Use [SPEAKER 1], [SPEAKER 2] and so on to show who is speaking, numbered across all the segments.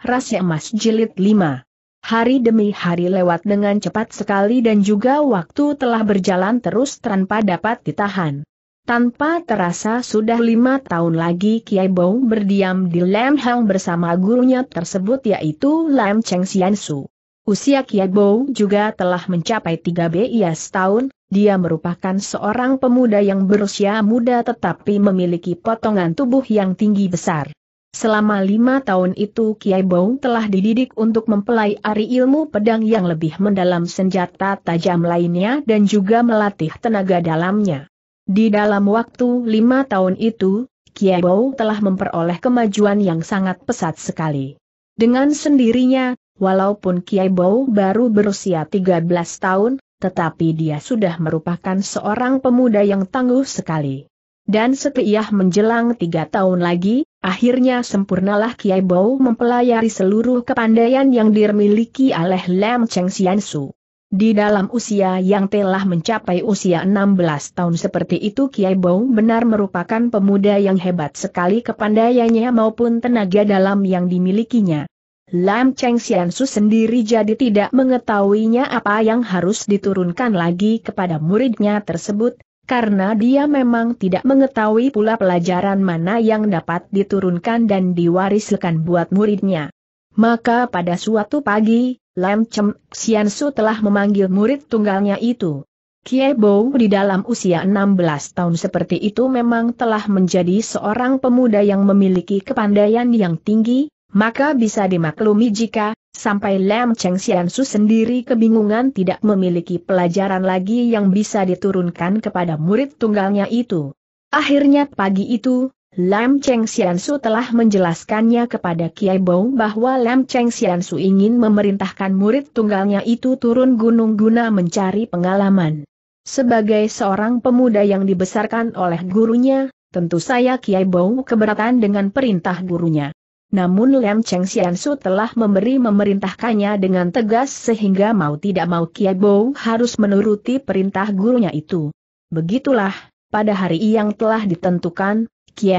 [SPEAKER 1] Rahasia Emas Jilid 5 Hari demi hari lewat dengan cepat sekali dan juga waktu telah berjalan terus tanpa dapat ditahan. Tanpa terasa sudah lima tahun lagi Kiai Bong berdiam di Lam Hang bersama gurunya tersebut yaitu Lam Cheng Xiansu. Usia Kiai Bong juga telah mencapai 3 belas tahun, dia merupakan seorang pemuda yang berusia muda tetapi memiliki potongan tubuh yang tinggi besar. Selama lima tahun itu Kiai Bong telah dididik untuk mempelai ari ilmu pedang yang lebih mendalam senjata tajam lainnya dan juga melatih tenaga dalamnya. Di dalam waktu lima tahun itu, Kiai Bong telah memperoleh kemajuan yang sangat pesat sekali. Dengan sendirinya, walaupun Kiai Bong baru berusia 13 tahun, tetapi dia sudah merupakan seorang pemuda yang tangguh sekali. Dan setiah menjelang tiga tahun lagi, Akhirnya sempurnalah Kiai Bau mempelajari seluruh kepandaian yang dimiliki oleh Lam Cheng Xiansu. Di dalam usia yang telah mencapai usia 16 tahun seperti itu Kiai Bau benar merupakan pemuda yang hebat sekali kepandaiannya maupun tenaga dalam yang dimilikinya. Lam Cheng Xiansu sendiri jadi tidak mengetahuinya apa yang harus diturunkan lagi kepada muridnya tersebut, karena dia memang tidak mengetahui pula pelajaran mana yang dapat diturunkan dan diwariskan buat muridnya. Maka pada suatu pagi, Lam Chem Xiansu telah memanggil murid tunggalnya itu. Kie Bou di dalam usia 16 tahun seperti itu memang telah menjadi seorang pemuda yang memiliki kepandaian yang tinggi, maka bisa dimaklumi jika Sampai Lam Cheng Xiansu sendiri kebingungan tidak memiliki pelajaran lagi yang bisa diturunkan kepada murid tunggalnya itu. Akhirnya pagi itu, Lam Cheng Xiansu telah menjelaskannya kepada Kiai Bong bahwa Lam Cheng Xiansu ingin memerintahkan murid tunggalnya itu turun gunung guna mencari pengalaman. Sebagai seorang pemuda yang dibesarkan oleh gurunya, tentu saya Kiai Bong keberatan dengan perintah gurunya namun Lem Cheng Xiansu telah memberi memerintahkannya dengan tegas sehingga mau tidak mau Bou harus menuruti perintah gurunya itu. Begitulah, pada hari yang telah ditentukan,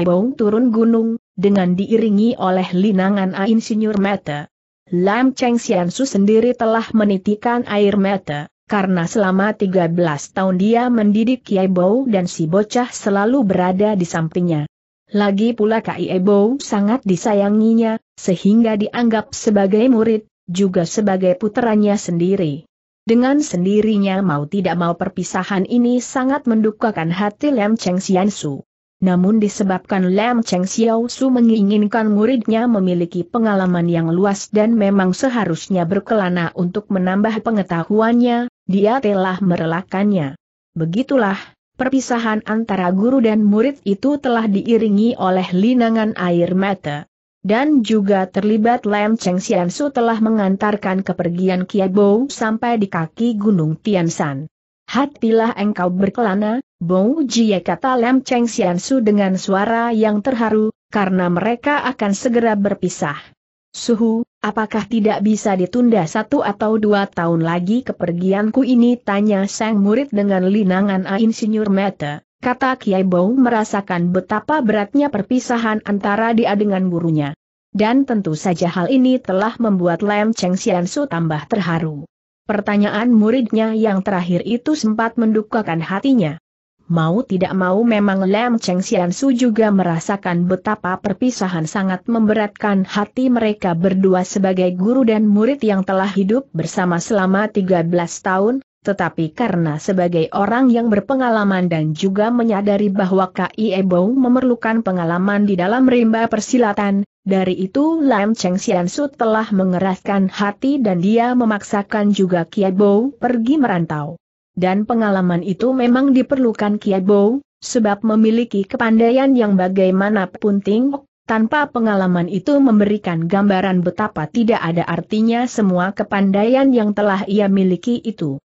[SPEAKER 1] Bou turun gunung, dengan diiringi oleh linangan Ain Senior mata. Lam Cheng Xiansu sendiri telah menitikan air mata, karena selama 13 tahun dia mendidik Kiai Bou dan si bocah selalu berada di sampingnya. Lagi pula Kai Ebo sangat disayanginya, sehingga dianggap sebagai murid, juga sebagai puteranya sendiri. Dengan sendirinya mau tidak mau perpisahan ini sangat mendukakan hati Lam Cheng Xian Su. Namun disebabkan Lam Cheng Xiao Su menginginkan muridnya memiliki pengalaman yang luas dan memang seharusnya berkelana untuk menambah pengetahuannya, dia telah merelakannya. Begitulah, perpisahan antara guru dan murid itu telah diiringi oleh linangan air mata. Dan juga terlibat Lam Cheng Xiansu telah mengantarkan kepergian Kiabo sampai di kaki Gunung Tiansan. Hatilah engkau berkelana, Bong Jie kata Lam Cheng Xiansu dengan suara yang terharu, karena mereka akan segera berpisah. Suhu, Apakah tidak bisa ditunda satu atau dua tahun lagi kepergianku ini? Tanya sang murid dengan linangan insinyur mata. Kata Kiai Bau merasakan betapa beratnya perpisahan antara dia dengan gurunya. Dan tentu saja hal ini telah membuat Lam Cheng Xiansu tambah terharu. Pertanyaan muridnya yang terakhir itu sempat mendukakan hatinya. Mau tidak mau memang Lam Cheng Xian Su juga merasakan betapa perpisahan sangat memberatkan hati mereka berdua sebagai guru dan murid yang telah hidup bersama selama 13 tahun, tetapi karena sebagai orang yang berpengalaman dan juga menyadari bahwa K.I. Ebong memerlukan pengalaman di dalam rimba persilatan, dari itu Lam Cheng Xian Su telah mengeraskan hati dan dia memaksakan juga Kiebo pergi merantau dan pengalaman itu memang diperlukan Kiabo, sebab memiliki kepandaian yang bagaimanapun tinggi, tanpa pengalaman itu memberikan gambaran betapa tidak ada artinya semua kepandaian yang telah ia miliki itu.